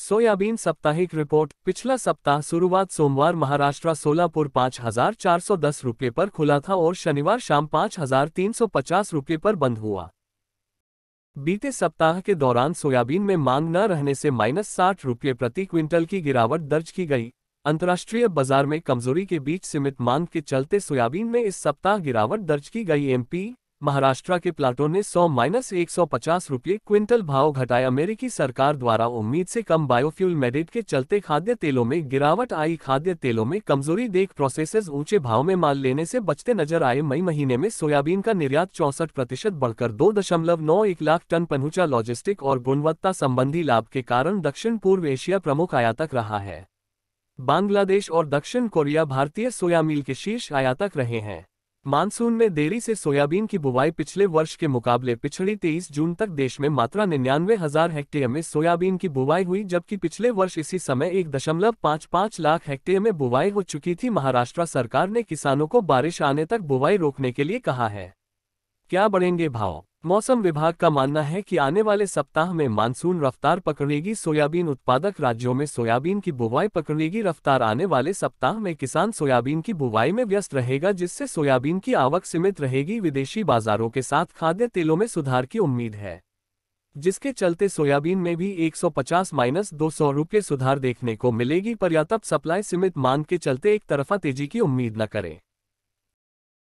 soybean साप्ताहिक report पिछला सप्ताह शुरुआत सोमवार महाराष्ट्र सोलापुर पाँच हजार चार सौ दस रुपये पर खुला था और शनिवार शाम पाँच हजार तीन सौ पचास रुपये पर बंद हुआ बीते सप्ताह के दौरान सोयाबीन में मांग न रहने से माइनस साठ रुपये प्रति क्विंटल की गिरावट दर्ज की गई अंतर्राष्ट्रीय बाजार में कमजोरी के बीच सीमित मांग के चलते सोयाबीन में इस सप्ताह गिरावट दर्ज की गई एमपी महाराष्ट्र के प्लाटों ने 100 माइनस एक रुपये क्विंटल भाव घटाए अमेरिकी सरकार द्वारा उम्मीद से कम बायोफ्यूल मेडिट के चलते खाद्य तेलों में गिरावट आई खाद्य तेलों में कमजोरी देख प्रोसेसर्स ऊंचे भाव में माल लेने से बचते नजर आए मई महीने में सोयाबीन का निर्यात चौसठ प्रतिशत बढ़कर दो दशमलव नौ एक लाख टन पहुंचा लॉजिस्टिक और गुणवत्ता संबंधी लाभ के कारण दक्षिण पूर्व एशिया प्रमुख आयातक रहा है बांग्लादेश और दक्षिण कोरिया भारतीय सोया मील के शीर्ष आयातक रहे हैं मानसून में देरी से सोयाबीन की बुवाई पिछले वर्ष के मुकाबले पिछड़ी तेईस जून तक देश में मात्रा निन्यानवे हजार हेक्टेयर में सोयाबीन की बुवाई हुई जबकि पिछले वर्ष इसी समय एक दशमलव पाँच पाँच लाख हेक्टेयर में बुवाई हो चुकी थी महाराष्ट्र सरकार ने किसानों को बारिश आने तक बुवाई रोकने के लिए कहा है क्या बढ़ेंगे भाव मौसम विभाग का मानना है कि आने वाले सप्ताह में मानसून रफ्तार पकड़ेगी सोयाबीन उत्पादक राज्यों में सोयाबीन की बुवाई पकड़ेगी रफ्तार आने वाले सप्ताह में किसान सोयाबीन की बुवाई में व्यस्त रहेगा जिससे सोयाबीन की आवक सीमित रहेगी विदेशी बाजारों के साथ खाद्य तेलों में सुधार की उम्मीद है जिसके चलते सोयाबीन में भी 150 माइनस दो सौ रुपये सुधार देखने को मिलेगी पर्याप्त सप्लाई सीमित मांग के चलते एक तरफा तेजी की उम्मीद न करें